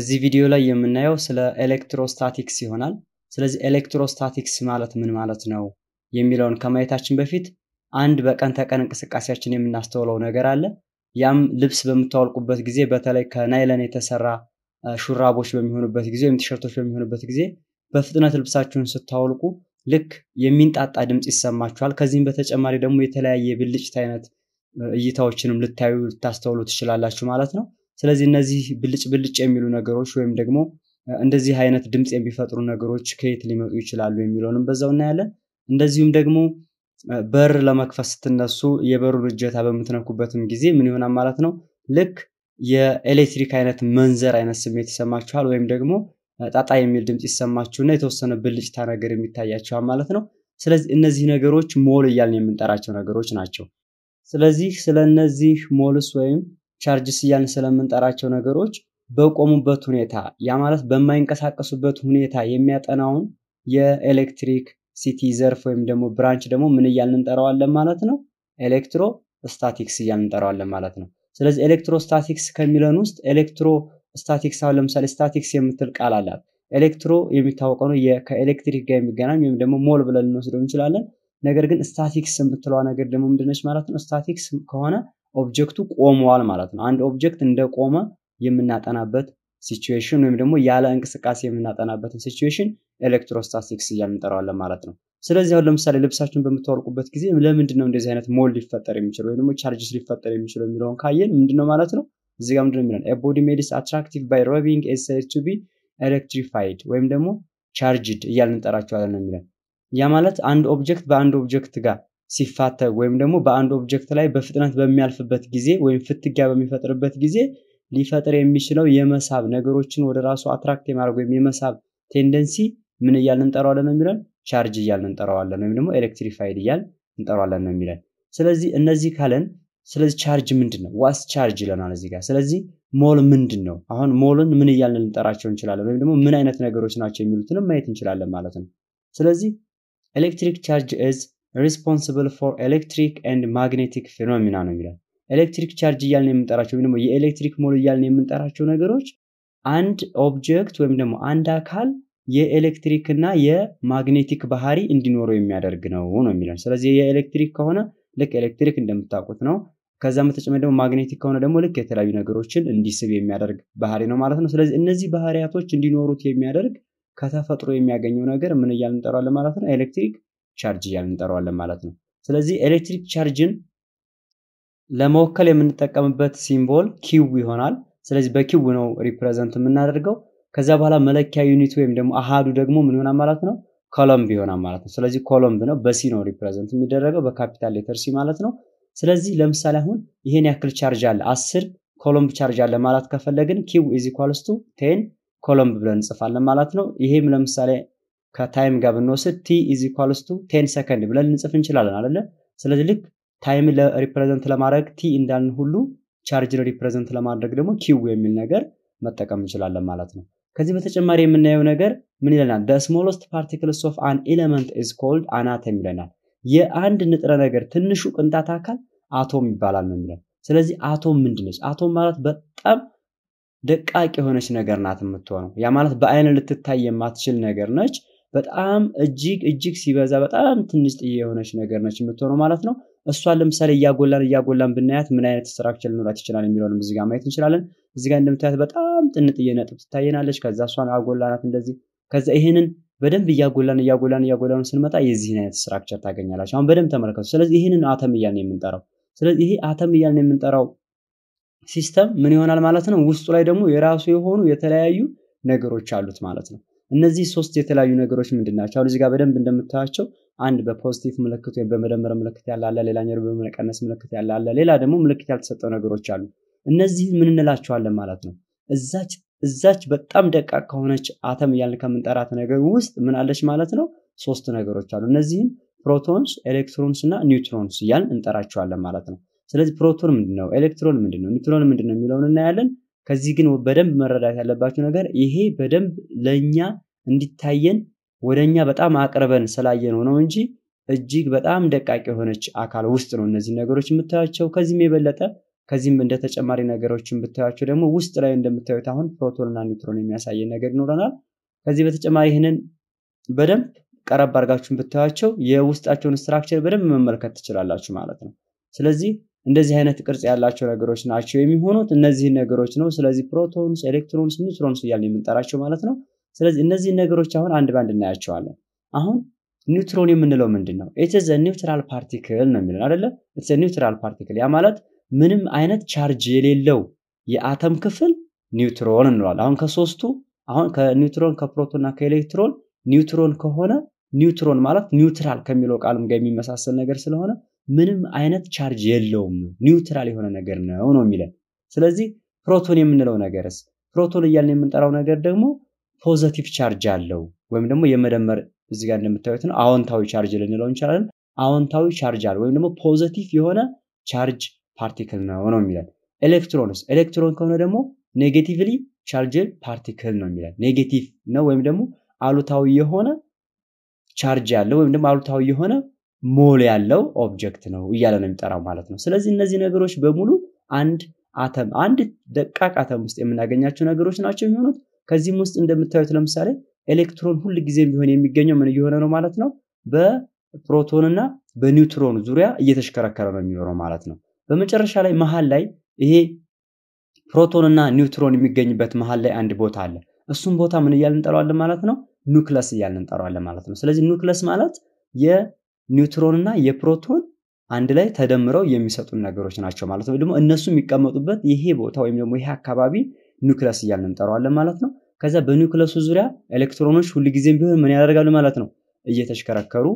እዚህ ቪዲዮ ላይ የምናየው ስለ ኤሌክትሮስታቲክስ ይሆናል። ስለዚህ ኤሌክትሮስታቲክስ ማለት ምን ማለት ነው የሚለውን ከማየታችን በፊት አንድ በቀን ተቀን እንቅስቃሴያችን የምናስተውለው ነገር አለ። ያም ልብስ በምታወልቁበት ጊዜ በተለይ ከናይለን የተሰራ ሹራቦች በሚሆኑበት ጊዜ ወይም ቲሸርቶች በሚሆኑበት ጊዜ በፍጥነት ልብሳችሁን ስታወልቁ ልክ የሚንጣጣ ድምፅ ይሰማችኋል። ከዚህም በተጨማሪ ደግሞ የተለያየ ብልጭት አይነት እይታዎችንም ልታዩ ልታስተውሉ ትችላላችሁ ማለት ነው። ስለዚህ እነዚህ ብልጭ ብልጭ የሚሉ ነገሮች ወይም ደግሞ እንደዚህ አይነት ድምፅ የሚፈጥሩ ነገሮች ከየት ሊመጡ ይችላሉ የሚለውንም በዛው እናያለን። እንደዚሁም ደግሞ በር ለመክፈት ስትነሱ የበሩ እጀታ በምትነኩበትም ጊዜ ምን ይሆናል ማለት ነው ልክ የኤሌክትሪክ አይነት መንዘር አይነት ስሜት ይሰማችኋል ወይም ደግሞ ጣጣ የሚል ድምፅ ይሰማችሁና የተወሰነ ብልጭታ ነገር የሚታያችኋል ማለት ነው። ስለዚህ እነዚህ ነገሮች ሞል እያልን የምንጠራቸው ነገሮች ናቸው። ስለዚህ ስለ እነዚህ ሞልስ ወይም ቻርጅስ እያልን ስለምንጠራቸው ነገሮች በቆሙበት ሁኔታ ያ ማለት በማይንቀሳቀሱበት ሁኔታ የሚያጠናውን የኤሌክትሪክ ሲቲ ዘርፍ ወይም ደግሞ ብራንች ደግሞ ምን እያልን እንጠራዋለን ማለት ነው? ኤሌክትሮ ስታቲክስ እያልን እንጠራዋለን ማለት ነው። ስለዚህ ኤሌክትሮ ስታቲክስ ከሚለን ውስጥ ኤሌክትሮ ስታቲክስ አሁን ለምሳሌ ስታቲክስ የምትል ቃል አላት። ኤሌክትሮ የሚታወቀው ነው ከኤሌክትሪክ ጋር የሚገናኝ ወይም ደግሞ ሞል ብለን ልንወስደው እንችላለን። ነገር ግን ስታቲክስ የምትለዋ ነገር ደግሞ ምንድነች ማለት ነው? ስታቲክስ ከሆነ ኦብጀክቱ ቆመዋል ማለት ነው። አንድ ኦብጀክት እንደቆመ የምናጠናበት ሲቹዌሽን ወይም ደግሞ ያለ እንቅስቃሴ የምናጠናበትን ሲቹዌሽን ኤሌክትሮስታቲክስ እያል እንጠራዋለን ማለት ነው። ስለዚህ አሁን ለምሳሌ ልብሳችሁን በምታወልቁበት ጊዜ ለምንድን ነው እንደዚህ አይነት ሞል ሊፈጠር የሚችለው ወይም ደግሞ ቻርጅስ ሊፈጠር የሚችለው የሚለውን ካየን ምንድን ነው ማለት ነው እዚጋ ጋር ምንድን የሚለን ቦዲ ሜዲስ አትራክቲቭ ባይ ሮቢንግ ኤሳይድ ቱ ቢ ኤሌክትሪፋይድ ወይም ደግሞ ቻርጅድ እያል እንጠራቸዋለን ነው የሚለን። ያ ማለት አንድ ኦብጀክት በአንድ ኦብጀክት ጋር ሲፋተግ ወይም ደግሞ በአንድ ኦብጀክት ላይ በፍጥነት በሚያልፍበት ጊዜ ወይም ፍትጊያ በሚፈጥርበት ጊዜ ሊፈጥር የሚችለው የመሳብ ነገሮችን ወደ ራሱ አትራክት የማድረግ ወይም የመሳብ ቴንደንሲ ምን እያልን እንጠራዋለን ነው የሚለን ቻርጅ እያልን እንጠራዋለን ወይም ደግሞ ኤሌክትሪፋይድ እያል እንጠራዋለን ነው የሚለን ስለዚህ እነዚህ ካለን ስለዚህ ቻርጅ ምንድን ነው ዋስ ቻርጅ ይለናል እዚህ ጋር ስለዚህ ሞል ምንድን ነው አሁን ሞልን ምን እያልን ልንጠራቸው እንችላለን ወይም ደግሞ ምን አይነት ነገሮች ናቸው የሚሉትንም ማየት እንችላለን ማለት ነው ስለዚህ ኤሌክትሪክ ቻርጅ እዝ ሪስፖንስብል ፎር ኤሌክትሪክ ኤንድ ማግኔቲክ ፌኖሚና ነው የሚላል። ኤሌክትሪክ ቻርጅ እያልን የምንጠራቸው ወይም ደግሞ የኤሌክትሪክ ሞል እያልን የምንጠራቸው ነገሮች አንድ ኦብጀክት ወይም ደግሞ አንድ አካል የኤሌክትሪክና የማግኔቲክ ባህሪ እንዲኖረው የሚያደርግ ነው ነው የሚለን። ስለዚህ የኤሌክትሪክ ከሆነ ልክ ኤሌክትሪክ እንደምታውቁት ነው። ከዛም በተጨማሪ ደግሞ ማግኔቲክ ከሆነ ደግሞ ልክ የተለያዩ ነገሮችን እንዲስብ የሚያደርግ ባህሪ ነው ማለት ነው። ስለዚህ እነዚህ ባህሪያቶች እንዲኖሩት የሚያደርግ ከተፈጥሮ የሚያገኘው ነገር ምን እያልን እንጠራለን ማለት ነው ኤሌክትሪክ ቻርጅ እያል እንጠራዋለን ማለት ነው። ስለዚህ ኤሌክትሪክ ቻርጅን ለመወከል የምንጠቀምበት ሲምቦል ኪው ይሆናል። ስለዚህ በኪው ነው ሪፕሬዘንት የምናደርገው። ከዛ በኋላ መለኪያ ዩኒት ወይም ደግሞ አሃዱ ደግሞ ምን ይሆናል ማለት ነው ኮሎምብ ይሆናል ማለት ነው። ስለዚህ ኮሎምብ ነው በሲ ነው ሪፕሬዘንት የሚደረገው በካፒታል ሌተር ሲ ማለት ነው። ስለዚህ ለምሳሌ አሁን ይሄን ያክል ቻርጅ አለ አስር ኮሎምብ ቻርጅ አለ ማለት ከፈለግን ኪው ኢዝ ቴን ኮሎምብ ብለን እንጽፋለን ማለት ነው። ይሄም ለምሳሌ ከታይም ጋር ብንወስድ ቲ ኢዝ ቱ ቴን ሰከንድ ብለን ልንጽፍ እንችላለን አለ ስለዚህ ልክ ታይም ሪፕሬዘንት ለማድረግ ቲ እንዳልን ሁሉ ቻርጅን ሪፕሬዘንት ለማድረግ ደግሞ ኪው የሚል ነገር መጠቀም እንችላለን ማለት ነው። ከዚህ በተጨማሪ የምናየው ነገር ምን ይለናል? ደ ስሞለስት ፓርቲክልስ ኦፍ አን ኤለመንት ኢዝ ኮልድ አናተም ይለናል። የአንድ ንጥረ ነገር ትንሹ ቅንጣት አካል አቶም ይባላል ነው የሚለን። ስለዚህ አቶም ምንድነች? አቶም ማለት በጣም ደቃቅ የሆነች ነገር ናት የምትሆነው። ያ ማለት በአይን ልትታይ የማትችል ነገር ነች። በጣም እጅግ እጅግ ሲበዛ በጣም ትንሽ ጥዬ የሆነች ነገር ነች የምትሆነው ማለት ነው። እሷን ለምሳሌ እያጎላን እያጎላን ብናያት ምን አይነት ስትራክቸር ሊኖራት ይችላል የሚለውንም ጋ ማየት እንችላለን። እዚጋ እንደምታያት በጣም ጥንጥዬ ነጥብ ትታየናለች። ከዛ እሷን አጎላናት እንደዚህ። ከዛ ይህንን በደንብ እያጎላን እያጎላን እያጎላን ስንመጣ የዚህን አይነት ስትራክቸር ታገኛላችሁ። አሁን በደንብ ተመልከቱ። ስለዚህ ይህንን አተም እያልን የምንጠራው ስለዚህ ይሄ አተም እያልን የምንጠራው ሲስተም ምን ይሆናል ማለት ነው። ውስጡ ላይ ደግሞ የራሱ የሆኑ የተለያዩ ነገሮች አሉት ማለት ነው። እነዚህ ሶስት የተለያዩ ነገሮች ምንድን ናቸው? አሁን እዚጋ በደንብ እንደምታያቸው አንድ በፖዚቲቭ ምልክት ወይም በመደመር ምልክት ያለ አለ፣ ሌላኛው በመቀነስ ምልክት ያለ አለ፣ ሌላ ደግሞ ምልክት ያልተሰጠው ነገሮች አሉ። እነዚህ ምን እንላቸዋለን ማለት ነው? እዛች እዛች በጣም ደቃቅ ከሆነች አተም እያልን ከምንጠራት ነገር ውስጥ ምን አለች ማለት ነው? ሶስት ነገሮች አሉ። እነዚህም ፕሮቶንስ፣ ኤሌክትሮንስ እና ኒውትሮንስ እያልን እንጠራቸዋለን ማለት ነው። ስለዚህ ፕሮቶን ምንድነው ነው? ኤሌክትሮን ምንድን ነው? ኒውትሮን ምንድነው የሚለውን እናያለን። ከዚህ ግን በደንብ መረዳት ያለባችሁ ነገር ይሄ በደንብ ለእኛ እንዲታየን ወደ እኛ በጣም አቅርበን ስላየነው ነው እንጂ እጅግ በጣም ደቃቅ የሆነች አካል ውስጥ ነው እነዚህ ነገሮች የምታያቸው። ከዚህም የበለጠ ከዚህም እንደ ተጨማሪ ነገሮችን ብታያቸው ደግሞ ውስጥ ላይ እንደምታዩት አሁን ፕሮቶንና ኒውትሮን የሚያሳየን ነገር ይኖረናል። ከዚህ በተጨማሪ ይህንን በደንብ ቀረብ አድርጋችሁን ብታያቸው የውስጣቸውን ስትራክቸር በደንብ መመልከት ትችላላችሁ ማለት ነው። ስለዚህ እንደዚህ አይነት ቅርጽ ያላቸው ነገሮች ናቸው የሚሆኑት እነዚህ ነገሮች ነው። ስለዚህ ፕሮቶንስ፣ ኤሌክትሮንስ፣ ኒውትሮንስ እያልን የምንጠራቸው ማለት ነው። ስለዚህ እነዚህ ነገሮች አሁን አንድ ባንድ እናያቸዋለን። አሁን ኒውትሮን የምንለው ምንድን ነው? ኢትዝ ኒውትራል ፓርቲክል ነው የሚለን አደለ? ኢትዝ ኒውትራል ፓርቲክል ያ ማለት ምንም አይነት ቻርጅ የሌለው የአተም ክፍል ኒውትሮን እንለዋል። አሁን ከሶስቱ አሁን ከኒውትሮን ከፕሮቶን እና ከኤሌክትሮን ኒውትሮን ከሆነ ኒውትሮን ማለት ኒውትራል ከሚለው ቃልም ጋር የሚመሳሰል ነገር ስለሆነ ምንም አይነት ቻርጅ የለውም፣ ኒውትራል የሆነ ነገር ነው ነው የሚለን። ስለዚህ ፕሮቶን የምንለው ነገርስ ፕሮቶን እያልን የምንጠራው ነገር ደግሞ ፖዘቲቭ ቻርጅ አለው ወይም ደግሞ የመደመር እዚህ ጋር እንደምታዩት ነው አዎንታዊ ቻርጅ ልንለው እንችላለን። አዎንታዊ ቻርጅ አለ ወይም ደግሞ ፖዘቲቭ የሆነ ቻርጅ ፓርቲክል ነው ነው የሚለን። ኤሌክትሮንስ ኤሌክትሮን ከሆነ ደግሞ ኔጌቲቭሊ ቻርጅድ ፓርቲክል ነው የሚለን። ኔጌቲቭ ነው ወይም ደግሞ አሉታዊ የሆነ ቻርጅ ያለው ወይም ደግሞ አሉታዊ የሆነ ሞል ያለው ኦብጀክት ነው እያለ ነው የሚጠራው ማለት ነው። ስለዚህ እነዚህ ነገሮች በሙሉ አንድ አተም አንድ ደቃቅ አተም ውስጥ የምናገኛቸው ነገሮች ናቸው የሚሆኑት። ከዚህም ውስጥ እንደምታዩት ለምሳሌ ኤሌክትሮን ሁል ጊዜም ቢሆን የሚገኘው ምን እየሆነ ነው ማለት ነው በፕሮቶን እና በኒውትሮን ዙሪያ እየተሽከረከረ ነው የሚኖረው ማለት ነው። በመጨረሻ ላይ መሀል ላይ ይሄ ፕሮቶንና ኒውትሮን የሚገኝበት መሀል ላይ አንድ ቦታ አለ። እሱም ቦታ ምን እያልንጠለዋለን ማለት ነው? ኑክለስ እያልንጠለዋለን ማለት ነው። ስለዚህ ኑክለስ ማለት ኒውትሮን እና የፕሮቶን አንድ ላይ ተደምረው የሚሰጡን ነገሮች ናቸው ማለት ነው። ደግሞ እነሱ የሚቀመጡበት ይሄ ቦታ ወይም ደግሞ ይሄ አካባቢ ኒውክለስ እያልን እንጠራዋለን ማለት ነው። ከዚያ በኒውክለሱ ዙሪያ ኤሌክትሮኖች ሁልጊዜም ቢሆን ምን ያደርጋሉ ማለት ነው? እየተሽከረከሩ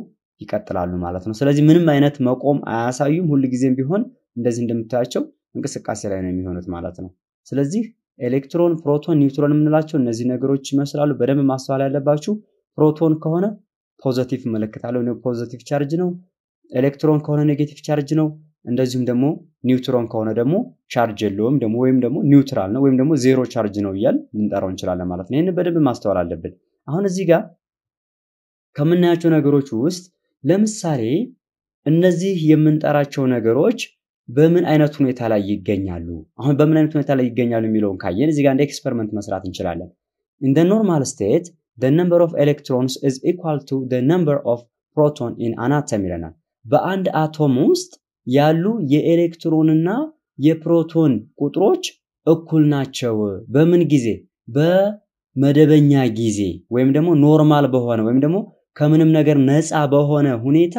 ይቀጥላሉ ማለት ነው። ስለዚህ ምንም አይነት መቆም አያሳዩም። ሁልጊዜም ቢሆን እንደዚህ እንደምታያቸው እንቅስቃሴ ላይ ነው የሚሆኑት ማለት ነው። ስለዚህ ኤሌክትሮን፣ ፕሮቶን፣ ኒውትሮን የምንላቸው እነዚህ ነገሮች ይመስላሉ። በደንብ ማስተዋል ያለባችሁ ፕሮቶን ከሆነ ፖዘቲቭ እመለከታለሁ። ፖዘቲቭ ቻርጅ ነው። ኤሌክትሮን ከሆነ ኔጌቲቭ ቻርጅ ነው። እንደዚሁም ደግሞ ኒውትሮን ከሆነ ደግሞ ቻርጅ የለውም ደግሞ ወይም ደግሞ ኒውትራል ነው ወይም ደግሞ ዜሮ ቻርጅ ነው እያል ልንጠራው እንችላለን ማለት ነው። ይህንን በደንብ ማስተዋል አለብን። አሁን እዚህ ጋር ከምናያቸው ነገሮች ውስጥ ለምሳሌ እነዚህ የምንጠራቸው ነገሮች በምን አይነት ሁኔታ ላይ ይገኛሉ? አሁን በምን አይነት ሁኔታ ላይ ይገኛሉ የሚለውን ካየን እዚህ ጋር እንደ ኤክስፐሪመንት መስራት እንችላለን። እንደ ኖርማል ስቴት the number of electrons is equal to the number of proton in an atom ይለናል። በአንድ አቶም ውስጥ ያሉ የኤሌክትሮንና የፕሮቶን ቁጥሮች እኩል ናቸው። በምን ጊዜ? በመደበኛ ጊዜ ወይም ደግሞ ኖርማል በሆነ ወይም ደግሞ ከምንም ነገር ነፃ በሆነ ሁኔታ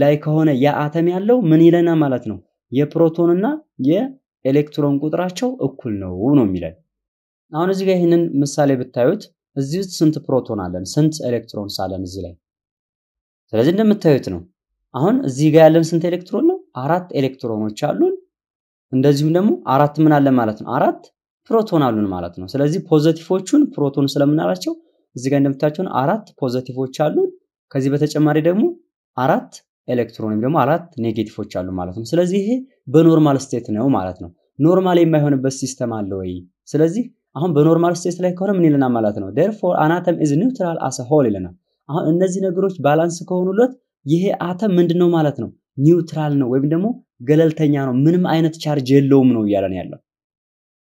ላይ ከሆነ ያ አተም ያለው ምን ይለና ማለት ነው። የፕሮቶንና የኤሌክትሮን ቁጥራቸው እኩል ነው ነው የሚለን። አሁን እዚህ ጋር ይህንን ምሳሌ ብታዩት እዚህ ውስጥ ስንት ፕሮቶን አለን? ስንት ኤሌክትሮንስ አለን እዚህ ላይ? ስለዚህ እንደምታዩት ነው። አሁን እዚህ ጋር ያለን ስንት ኤሌክትሮን ነው? አራት ኤሌክትሮኖች አሉን። እንደዚሁም ደግሞ አራት ምን አለን ማለት ነው? አራት ፕሮቶን አሉን ማለት ነው። ስለዚህ ፖዘቲፎቹን ፕሮቶን ስለምናላቸው እዚህ ጋር እንደምታዩቸውን አራት ፖዘቲፎች አሉን። ከዚህ በተጨማሪ ደግሞ አራት ኤሌክትሮን ወይም ደግሞ አራት ኔጌቲፎች አሉ ማለት ነው። ስለዚህ ይሄ በኖርማል ስቴት ነው ማለት ነው። ኖርማል የማይሆንበት ሲስተም አለ ወይ? ስለዚህ አሁን በኖርማል ስቴት ላይ ከሆነ ምን ይለናል ማለት ነው? ዴርፎር አናተም ኢዝ ኒውትራል አስ ሆል ይለናል። አሁን እነዚህ ነገሮች ባላንስ ከሆኑለት ይሄ አተም ምንድን ነው ማለት ነው? ኒውትራል ነው ወይም ደግሞ ገለልተኛ ነው፣ ምንም አይነት ቻርጅ የለውም ነው እያለን ያለው።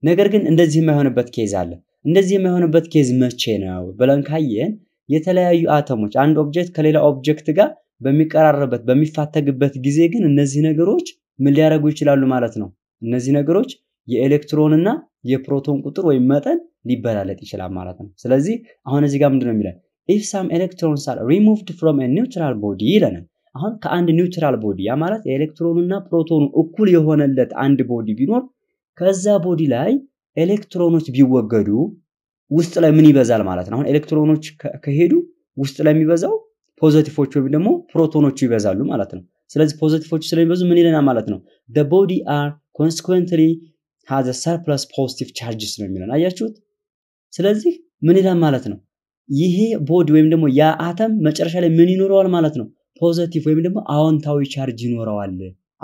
ነገር ግን እንደዚህ የማይሆንበት ኬዝ አለ። እንደዚህ የማይሆንበት ኬዝ መቼ ነው ብለን ካየን የተለያዩ አተሞች አንድ ኦብጀክት ከሌላ ኦብጀክት ጋር በሚቀራረበት በሚፋተግበት ጊዜ ግን እነዚህ ነገሮች ምን ሊያደርጉ ይችላሉ ማለት ነው? እነዚህ ነገሮች የኤሌክትሮንና የፕሮቶን ቁጥር ወይም መጠን ሊበላለጥ ይችላል ማለት ነው። ስለዚህ አሁን እዚህ ጋር ምንድነው የሚለን ኢፍ ሳም ኤሌክትሮንስ አር ሪሙቭድ ፍሮም ኒውትራል ቦዲ ይለናል። አሁን ከአንድ ኒውትራል ቦዲ ያ ማለት የኤሌክትሮኑና ፕሮቶኑ እኩል የሆነለት አንድ ቦዲ ቢኖር ከዛ ቦዲ ላይ ኤሌክትሮኖች ቢወገዱ ውስጥ ላይ ምን ይበዛል ማለት ነው። አሁን ኤሌክትሮኖች ከሄዱ ውስጥ ላይ የሚበዛው ፖዘቲፎች ወይም ደግሞ ፕሮቶኖቹ ይበዛሉ ማለት ነው። ስለዚህ ፖዘቲፎቹ ስለሚበዙ ምን ይለናል ማለት ነው? ቦዲ አር ኮንስኩዌንትሊ ሀዘ ሰርፕለስ ፖዚቲቭ ቻርጅስ ነው የሚለን አያችሁት። ስለዚህ ምን ይላል ማለት ነው? ይሄ ቦዲ ወይም ደግሞ የአተም መጨረሻ ላይ ምን ይኖረዋል ማለት ነው? ፖዘቲቭ ወይም ደግሞ አዎንታዊ ቻርጅ ይኖረዋል፣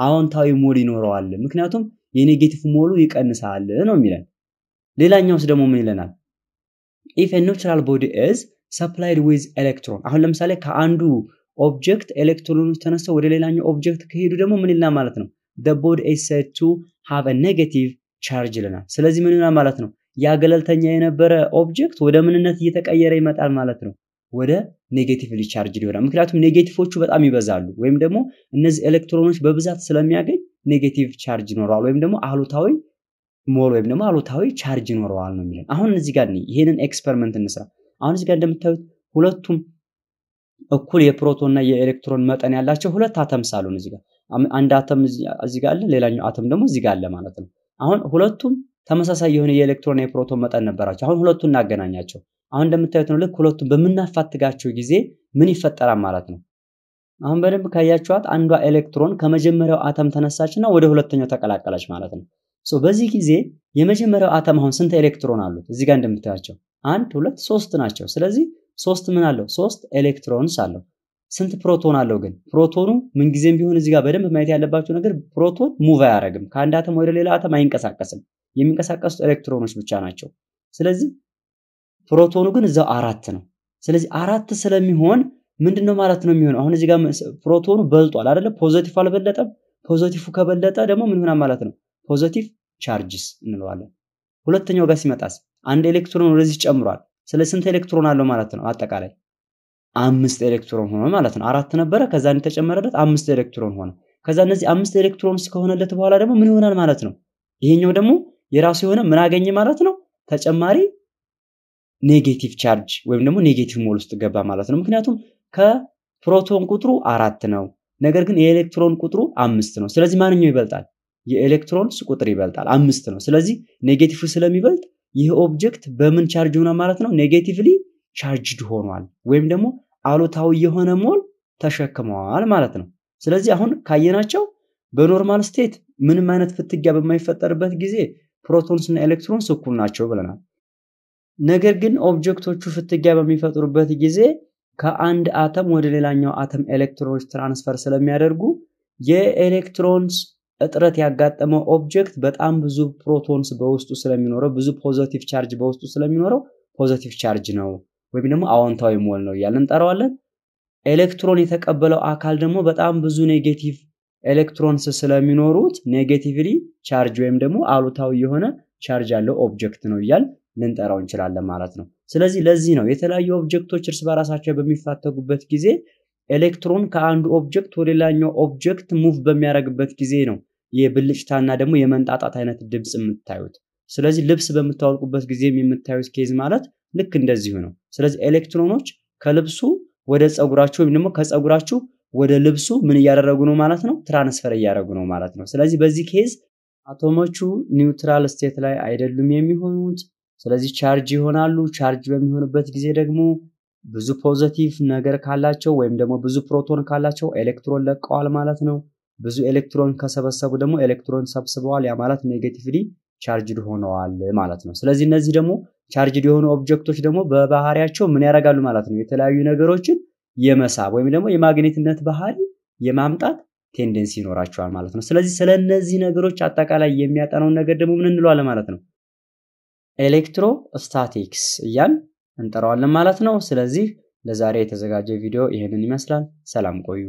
አዎንታዊ ሞል ይኖረዋል። ምክንያቱም የኔጌቲቭ ሞሉ ይቀንሳል ነው የሚለን። ሌላኛውስ ደግሞ ምን ይለናል? ኢፍ ኒውትራል ቦዲ ዝ ሰፕላይድ ዊዝ ኤሌክትሮን። አሁን ለምሳሌ ከአንዱ ኦብጀክት ኤሌክትሮኖች ተነስተው ወደ ሌላኛው ኦብጀክት ከሄዱ ደግሞ ምን ይላል ማለት ነው? ቦድ ኢዝ ቱ ሃቭ ኔጌቲቭ ቻርጅ ይለናል። ስለዚህ ምን ይሆናል ማለት ነው? ያ ገለልተኛ የነበረ ኦብጀክት ወደ ምንነት እየተቀየረ ይመጣል ማለት ነው። ወደ ኔጌቲቭ ሊቻርጅ ይሆናል። ምክንያቱም ኔጌቲቮቹ በጣም ይበዛሉ፣ ወይም ደግሞ እነዚህ ኤሌክትሮኖች በብዛት ስለሚያገኝ ኔጌቲቭ ቻርጅ ይኖረዋል፣ ወይም ደግሞ አሉታዊ ሞል ወይም ደግሞ አሉታዊ ቻርጅ ይኖረዋል ነው የሚለን። አሁን እዚህ ጋር ይህንን ኤክስፐሪመንት እንስራ። አሁን እዚህ ጋር እንደምታዩት ሁለቱም እኩል የፕሮቶን እና የኤሌክትሮን መጠን ያላቸው ሁለት አተምስ አሉን እዚህ ጋር አንድ አተም እዚህ ጋር አለ፣ ሌላኛው አተም ደግሞ እዚህ ጋር አለ ማለት ነው። አሁን ሁለቱም ተመሳሳይ የሆነ የኤሌክትሮን የፕሮቶን መጠን ነበራቸው። አሁን ሁለቱ እናገናኛቸው። አሁን እንደምታዩት ነው። ልክ ሁለቱን በምናፋትጋቸው ጊዜ ምን ይፈጠራል ማለት ነው። አሁን በደንብ ካያችኋት አንዷ ኤሌክትሮን ከመጀመሪያው አተም ተነሳችና ወደ ሁለተኛው ተቀላቀለች ማለት ነው። ሶ በዚህ ጊዜ የመጀመሪያው አተም አሁን ስንት ኤሌክትሮን አሉት? እዚህ ጋር እንደምታያቸው አንድ፣ ሁለት፣ ሶስት ናቸው። ስለዚህ ሶስት ምን አለው? ሶስት ኤሌክትሮንስ አለው። ስንት ፕሮቶን አለው ግን? ፕሮቶኑ ምንጊዜም ቢሆን እዚህ ጋር በደንብ ማየት ያለባቸው ነገር ፕሮቶን ሙቭ አያደረግም ከአንድ አተም ወደ ሌላ አተም አይንቀሳቀስም። የሚንቀሳቀሱት ኤሌክትሮኖች ብቻ ናቸው። ስለዚህ ፕሮቶኑ ግን እዛው አራት ነው። ስለዚህ አራት ስለሚሆን ምንድን ነው ማለት ነው የሚሆነው? አሁን እዚህ ጋር ፕሮቶኑ በልጧል አደለ ፖዘቲቭ አልበለጠም። ፖዘቲቭ ከበለጠ ደግሞ ምን ይሆናል ማለት ነው? ፖዘቲቭ ቻርጅስ እንለዋለን። ሁለተኛው ጋር ሲመጣስ አንድ ኤሌክትሮን ወደዚህ ጨምሯል። ስለ ስንት ኤሌክትሮን አለው ማለት ነው አጠቃላይ አምስት ኤሌክትሮን ሆነ ማለት ነው። አራት ነበረ፣ ከዛ የተጨመረለት አምስት ኤሌክትሮን ሆነ። ከዛ እነዚህ አምስት ኤሌክትሮንስ ከሆነለት በኋላ ደግሞ ምን ይሆናል ማለት ነው? ይሄኛው ደግሞ የራሱ የሆነ ምን አገኘ ማለት ነው? ተጨማሪ ኔጌቲቭ ቻርጅ ወይም ደግሞ ኔጌቲቭ ሞል ውስጥ ገባ ማለት ነው። ምክንያቱም ከፕሮቶን ቁጥሩ አራት ነው፣ ነገር ግን የኤሌክትሮን ቁጥሩ አምስት ነው። ስለዚህ ማንኛው ይበልጣል? የኤሌክትሮንስ ቁጥር ይበልጣል፣ አምስት ነው። ስለዚህ ኔጌቲቭ ስለሚበልጥ ይህ ኦብጀክት በምን ቻርጅ ሆነ ማለት ነው? ኔጌቲቭሊ ቻርጅድ ሆኗል ወይም ደግሞ አሉታዊ የሆነ ሞል ተሸክመዋል ማለት ነው። ስለዚህ አሁን ካየናቸው በኖርማል ስቴት ምንም አይነት ፍትጊያ በማይፈጠርበት ጊዜ ፕሮቶንስ እና ኤሌክትሮንስ እኩል ናቸው ብለናል። ነገር ግን ኦብጀክቶቹ ፍትጊያ በሚፈጥሩበት ጊዜ ከአንድ አተም ወደ ሌላኛው አተም ኤሌክትሮኖች ትራንስፈር ስለሚያደርጉ የኤሌክትሮንስ እጥረት ያጋጠመው ኦብጀክት በጣም ብዙ ፕሮቶንስ በውስጡ ስለሚኖረው ብዙ ፖዘቲቭ ቻርጅ በውስጡ ስለሚኖረው ፖዘቲቭ ቻርጅ ነው ወይም ደግሞ አዎንታዊ ሞል ነው እያልን እንጠራዋለን። ኤሌክትሮን የተቀበለው አካል ደግሞ በጣም ብዙ ኔጌቲቭ ኤሌክትሮንስ ስለሚኖሩት ኔጌቲቭሊ ቻርጅ ወይም ደግሞ አሉታዊ የሆነ ቻርጅ ያለው ኦብጀክት ነው እያል ልንጠራው እንችላለን ማለት ነው። ስለዚህ ለዚህ ነው የተለያዩ ኦብጀክቶች እርስ በራሳቸው በሚፋተጉበት ጊዜ ኤሌክትሮን ከአንዱ ኦብጀክት ወደ ሌላኛው ኦብጀክት ሙቭ በሚያደርግበት ጊዜ ነው የብልጭታና ደግሞ የመንጣጣት አይነት ድምፅ የምታዩት። ስለዚህ ልብስ በምታወልቁበት ጊዜም የምታዩት ኬዝ ማለት ልክ እንደዚሁ ነው። ስለዚህ ኤሌክትሮኖች ከልብሱ ወደ ፀጉራችሁ ወይም ደግሞ ከፀጉራችሁ ወደ ልብሱ ምን እያደረጉ ነው ማለት ነው? ትራንስፈር እያደረጉ ነው ማለት ነው። ስለዚህ በዚህ ኬዝ አቶሞቹ ኒውትራል ስቴት ላይ አይደሉም የሚሆኑት። ስለዚህ ቻርጅ ይሆናሉ። ቻርጅ በሚሆኑበት ጊዜ ደግሞ ብዙ ፖዘቲቭ ነገር ካላቸው ወይም ደግሞ ብዙ ፕሮቶን ካላቸው ኤሌክትሮን ለቀዋል ማለት ነው። ብዙ ኤሌክትሮን ከሰበሰቡ ደግሞ ኤሌክትሮን ሰብስበዋል። ያ ማለት ኔጌቲቭሊ ቻርጅድ ሆነዋል ማለት ነው። ስለዚህ እነዚህ ደግሞ ቻርጅድ የሆኑ ኦብጀክቶች ደግሞ በባህሪያቸው ምን ያደርጋሉ ማለት ነው? የተለያዩ ነገሮችን የመሳብ ወይም ደግሞ የማግኔትነት ባህሪ የማምጣት ቴንደንሲ ይኖራቸዋል ማለት ነው። ስለዚህ ስለ እነዚህ ነገሮች አጠቃላይ የሚያጠናውን ነገር ደግሞ ምን እንለዋለን ማለት ነው? ኤሌክትሮ ስታቲክስ እያን እንጠራዋለን ማለት ነው። ስለዚህ ለዛሬ የተዘጋጀ ቪዲዮ ይህንን ይመስላል። ሰላም ቆዩ።